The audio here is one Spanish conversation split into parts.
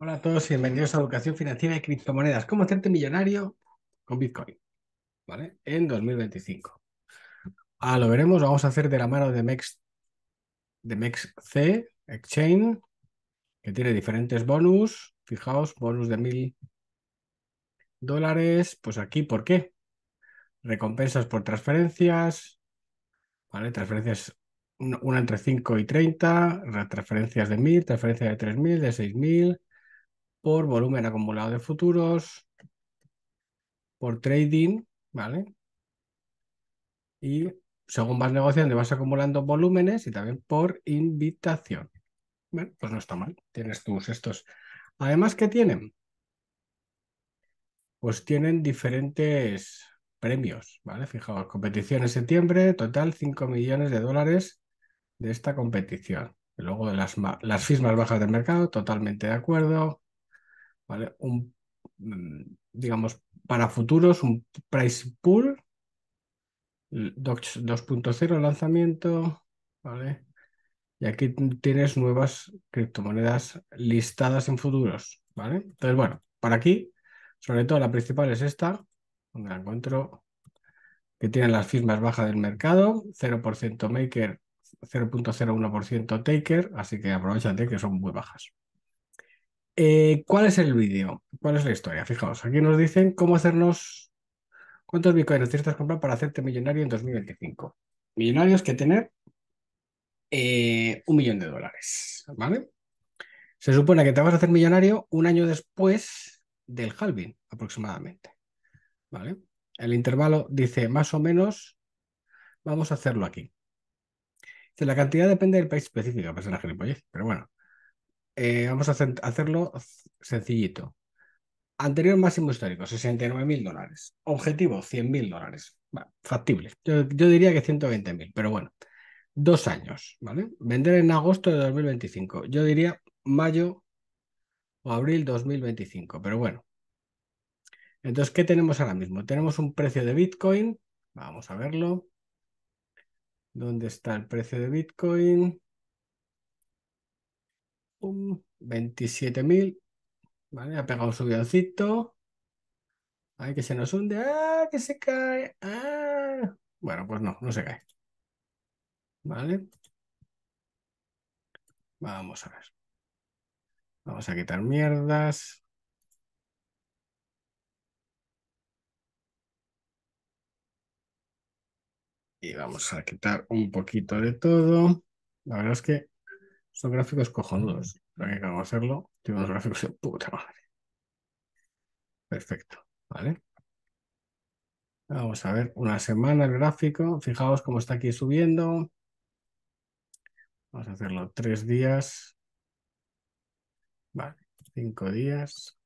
Hola a todos y bienvenidos a Educación Financiera y Criptomonedas. ¿Cómo hacerte millonario con Bitcoin? ¿Vale? En 2025. Ah, lo veremos, vamos a hacer de la mano de Mex, de MexC, Exchange, que tiene diferentes bonus. Fijaos, bonus de mil dólares. Pues aquí, ¿por qué? Recompensas por transferencias, ¿vale? Transferencias una entre 5 y 30, transferencias de 1000, transferencias de 3000, de 6000, por volumen acumulado de futuros, por trading, ¿vale? Y según vas negociando vas acumulando volúmenes y también por invitación. Bueno, pues no está mal, tienes tus estos. Además, ¿qué tienen? Pues tienen diferentes premios, ¿vale? Fijaos, competición en septiembre, total 5 millones de dólares de esta competición. luego las, las FIS bajas del mercado, totalmente de acuerdo. Un, mm, digamos, para futuros, un price pool, 2.0 lanzamiento, ¿vale? Y aquí tienes nuevas criptomonedas listadas en futuros, ¿vale? Entonces, bueno, para aquí, sobre todo la principal es esta, donde la encuentro, que tienen las firmas bajas del mercado, 0% maker, 0.01% taker, así que aprovechate que son muy bajas. Eh, ¿Cuál es el vídeo? ¿Cuál es la historia? Fijaos, aquí nos dicen cómo hacernos. ¿Cuántos bitcoins necesitas comprar para hacerte millonario en 2025? Millonarios que tener eh, un millón de dólares, ¿vale? Se supone que te vas a hacer millonario un año después del halving, aproximadamente, ¿vale? El intervalo dice más o menos, vamos a hacerlo aquí. la cantidad depende del país específico, pasa la gilipollez, pero bueno. Eh, vamos a hacerlo sencillito. Anterior máximo histórico, 69.000 dólares. Objetivo, 100.000 dólares. factible. Yo, diría que 120.000, pero bueno. Dos años, ¿vale? Vender en agosto de 2025. Yo diría mayo o abril 2025, pero bueno. Entonces, ¿qué tenemos ahora mismo? Tenemos un precio de Bitcoin. Vamos a verlo. ¿Dónde está el precio de Bitcoin? Un 27.000. Vale, ha pegado un subidoncito. Ay, que se nos hunde. Ah, que se cae. Ah. Bueno, pues no, no se cae. Vale. Vamos a ver. Vamos a quitar mierdas. Y vamos a quitar un poquito de todo. La verdad es que son gráficos cojonudos. Hay que conocerlo. hacerlo, Tengo gráficos de puta madre. Perfecto, ¿vale? Vamos a ver una semana el gráfico. Fijaos cómo está aquí subiendo. Vamos a hacerlo tres días. Vale, cinco días.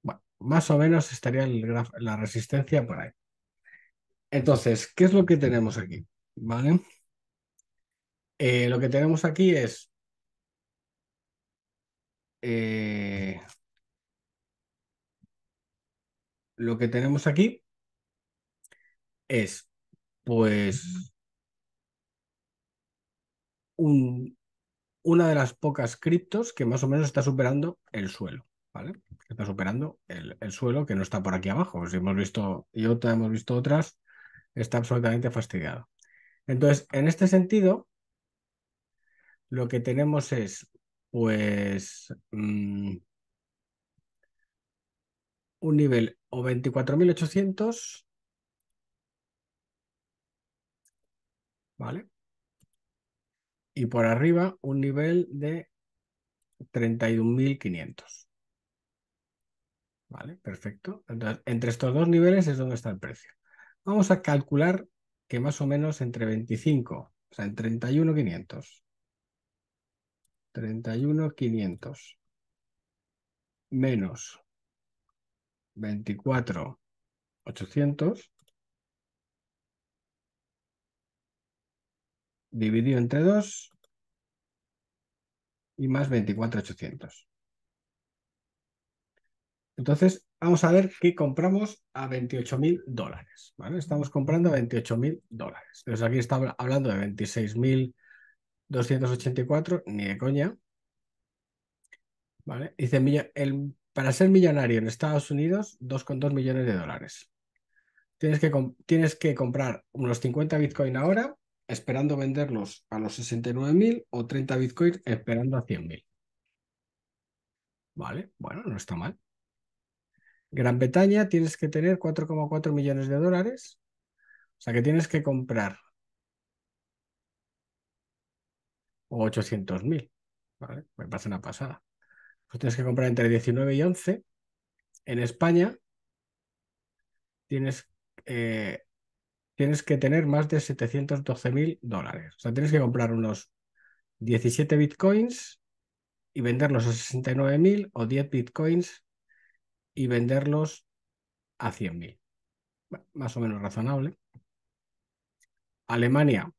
Bueno, más o menos estaría el la resistencia por ahí. Entonces, ¿qué es lo que tenemos aquí? ¿Vale? Eh, lo que tenemos aquí es eh, lo que tenemos aquí es pues una de las pocas criptos que más o menos está superando el suelo, ¿vale? Está superando el, el suelo que no está por aquí abajo. Si hemos visto y otra, hemos visto otras, está absolutamente fastidiado. Entonces, en este sentido, lo que tenemos es, pues, mm, un nivel o 24.800, ¿vale? Y por arriba un nivel de 31.500. Vale, perfecto. Entonces, entre estos dos niveles es donde está el precio. Vamos a calcular que más o menos entre 25, o sea, en 31.500 31.500 menos 24.800 dividido entre 2 y más 24.800. Entonces, vamos a ver qué compramos a 28.000 dólares. ¿vale? Estamos comprando a 28.000 dólares. Entonces, aquí está hablando de 26.000 284, ni de coña. ¿Vale? Dice, el, para ser millonario en Estados Unidos, 2,2 millones de dólares. Tienes que, tienes que comprar unos 50 Bitcoin ahora, esperando venderlos a los 69.000 o 30 Bitcoin esperando a 100.000. Vale, bueno, no está mal. Gran Bretaña tienes que tener 4,4 millones de dólares. O sea que tienes que comprar o 800.000. Me parece una pasada. Pues tienes que comprar entre 19 y 11. En España tienes, eh, tienes que tener más de 712.000 dólares. O sea, tienes que comprar unos 17 bitcoins y venderlos a 69.000 o 10 bitcoins y venderlos a 100.000. más o menos razonable. Alemania,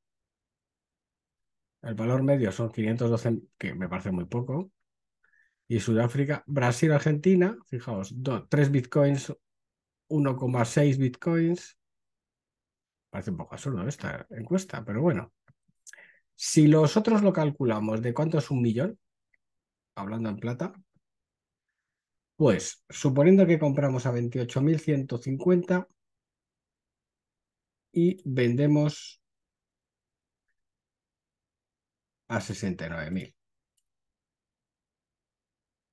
el valor medio son 512, que me parece muy poco. Y Sudáfrica, Brasil, Argentina, fijaos, 3 bitcoins, 1,6 bitcoins. Parece un poco absurdo esta encuesta, pero bueno. Si nosotros lo calculamos de cuánto es un millón, hablando en plata, pues suponiendo que compramos a 28.150 y vendemos a 69.000.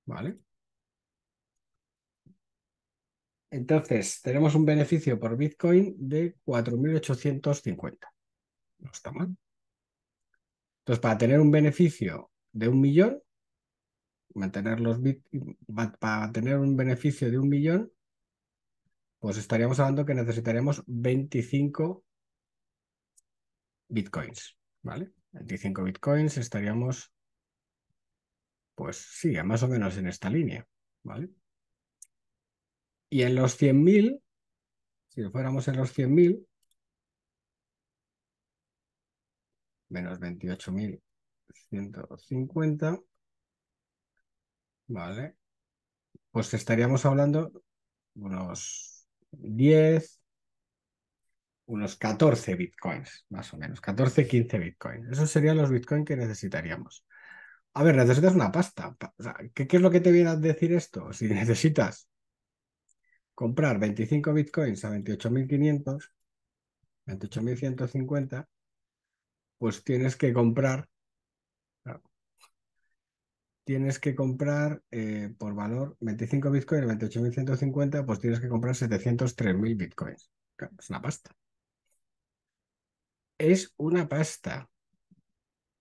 ¿Vale? Entonces, tenemos un beneficio por Bitcoin de 4.850. No está mal. Entonces, para tener un beneficio de un millón, mantener los bit, para tener un beneficio de un millón, pues estaríamos hablando que necesitaremos 25 Bitcoins. ¿Vale? 25 bitcoins, estaríamos, pues sí, más o menos en esta línea, ¿vale? Y en los 100.000, si fuéramos en los 100.000, menos 28.150, ¿vale? Pues estaríamos hablando unos 10, unos 14 bitcoins, más o menos, 14, 15 bitcoins. Esos serían los bitcoins que necesitaríamos. A ver, necesitas una pasta. ¿qué, es lo que te viene a decir esto? Si necesitas comprar 25 bitcoins a 28.500, 28.150, pues tienes que comprar, tienes que comprar eh, por valor 25 bitcoins a 28.150, pues tienes que comprar 703.000 bitcoins. es una pasta es una pasta,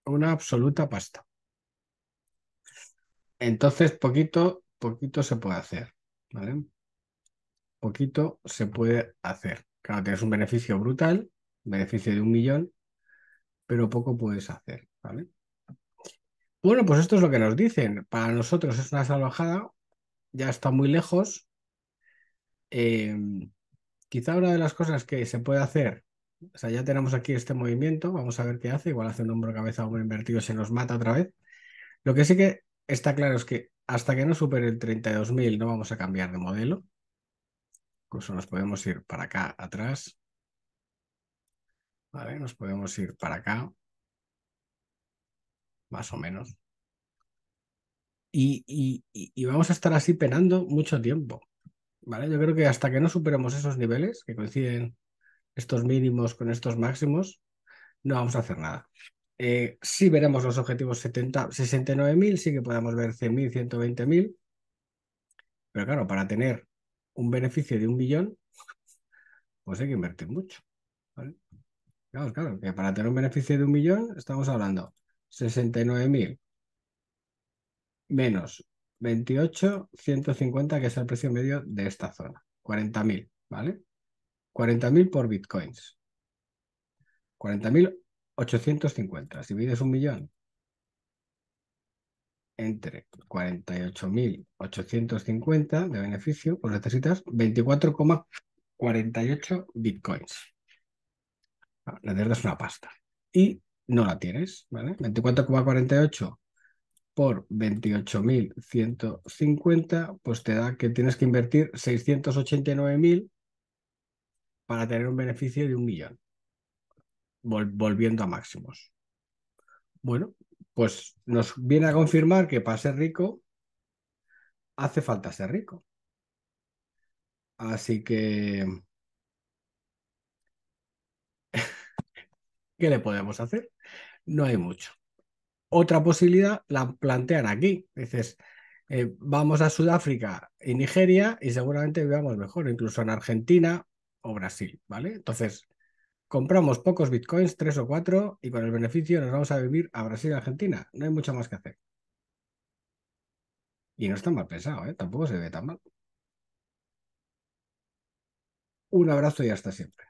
una absoluta pasta. Entonces, poquito, poquito se puede hacer, ¿vale? Poquito se puede hacer. Claro, tienes un beneficio brutal, beneficio de un millón, pero poco puedes hacer, ¿vale? Bueno, pues esto es lo que nos dicen. Para nosotros es una salvajada, ya está muy lejos. Eh, quizá una de las cosas que se puede hacer o sea, ya tenemos aquí este movimiento, vamos a ver qué hace, igual hace un hombro cabeza hombro invertido, se nos mata otra vez. Lo que sí que está claro es que hasta que no supere el 32.000 no vamos a cambiar de modelo. Incluso nos podemos ir para acá atrás. Vale, nos podemos ir para acá. Más o menos. Y, y, vamos a estar así penando mucho tiempo. ¿Vale? Yo creo que hasta que no superemos esos niveles que coinciden estos mínimos con estos máximos, no vamos a hacer nada. Eh, si veremos los objetivos 69.000, sí que podemos ver 100.000, 120.000, pero claro, para tener un beneficio de un millón, pues hay que invertir mucho. Claro, que para tener un beneficio de un millón estamos hablando 69.000 menos 28.150 que es el precio medio de esta zona, 40.000, ¿vale? 40.000 por bitcoins. 40.850. Si divides un millón entre 48.850 de beneficio, pues necesitas 24,48 bitcoins. Ah, la deuda es una pasta. Y no la tienes, ¿vale? 24,48 por 28.150, pues te da que tienes que invertir 689.000 para tener un beneficio de un millón, volviendo a máximos. Bueno, pues nos viene a confirmar que para ser rico hace falta ser rico. Así que, ¿qué le podemos hacer? No hay mucho. Otra posibilidad la plantean aquí. Dices, eh, vamos a Sudáfrica y Nigeria y seguramente vivamos mejor. Incluso en Argentina o Brasil, ¿vale? Entonces, compramos pocos bitcoins, tres o cuatro, y con el beneficio nos vamos a vivir a Brasil y Argentina. No hay mucho más que hacer. Y no está mal pensado, ¿eh? Tampoco se ve tan mal. Un abrazo y hasta siempre.